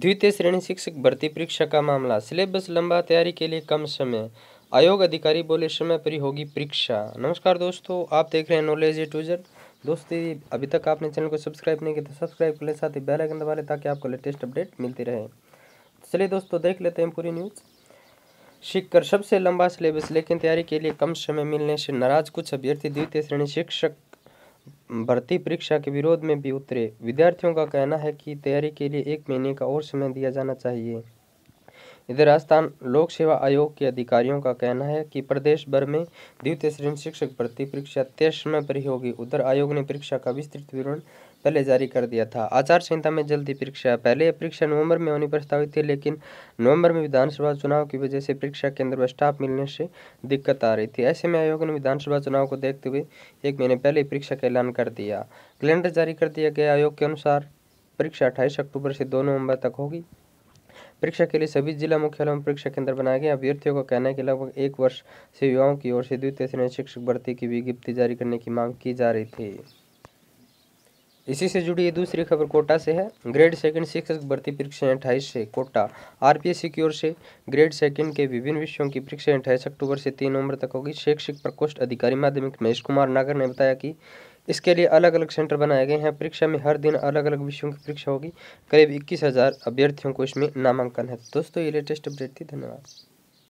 द्वितीय श्रेणी शिक्षक भर्ती परीक्षा का मामला सिलेबस लंबा तैयारी के लिए कम समय आयोग अधिकारी बोले समय पर होगी परीक्षा नमस्कार दोस्तों आप देख रहे हैं नॉलेज ए टूजर दोस्तों अभी तक आपने चैनल को सब्सक्राइब नहीं किया तो सब्सक्राइब कर ले साथ ही बेल आइकन दबा लें ताकि आपको लेटेस्ट अपडेट मिलती रहे चलिए दोस्तों देख लेते हैं पूरी न्यूज़ शिक्षक सबसे लंबा सिलेबस लेकिन तैयारी के लिए कम समय मिलने से नाराज कुछ अभ्यर्थी द्वितीय श्रेणी शिक्षक भर्ती परीक्षा के विरोध में भी उतरे विद्यार्थियों का कहना है कि तैयारी के लिए एक महीने का और समय दिया जाना चाहिए इधर राजस्थान लोक सेवा आयोग के अधिकारियों का कहना है कि प्रदेश भर में द्वितीय श्रेणी शिक्षक भर्ती परीक्षा तेईस समय पर ही होगी उधर आयोग ने परीक्षा का विस्तृत विवरण पहले जारी कर दिया था आचार संहिता में जल्दी परीक्षा पहले परीक्षा नवंबर में होनी प्रस्तावित थी लेकिन नवंबर में विधानसभा चुनाव की वजह से परीक्षा केंद्र में स्टाफ मिलने से दिक्कत आ रही थी ऐसे में आयोग ने विधानसभा चुनाव को देखते हुए एक महीने पहले परीक्षा का ऐलान कर दिया कैलेंडर जारी कर दिया गया आयोग के अनुसार परीक्षा अट्ठाईस अक्टूबर से दो नवम्बर तक होगी परीक्षा के लिए सभी जिला मुख्यालयों में परीक्षा केंद्र बनाए गए अभ्यर्थियों का कहना है कि लगभग एक वर्ष से युवाओं की ओर से द्वितीय श्रेणी शिक्षक भर्ती की विज्ञप्ति जारी करने की मांग की जा रही थी इसी से जुड़ी दूसरी खबर कोटा से है ग्रेड सेकंड शिक्षक भर्ती परीक्षा अट्ठाईस से कोटा आरपीएससी की ओर से ग्रेड सेकंड के विभिन्न विषयों की परीक्षा अट्ठाईस अक्टूबर से तीन नवंबर तक होगी शैक्षिक प्रकोष्ठ अधिकारी माध्यमिक महेश कुमार नागर ने बताया कि इसके लिए अलग अलग सेंटर बनाए गए हैं परीक्षा में हर दिन अलग अलग विषयों की परीक्षा होगी करीब इक्कीस हज़ार अभ्यर्थियों को इसमें नामांकन है दोस्तों ये लेटेस्ट अपडेट थी धन्यवाद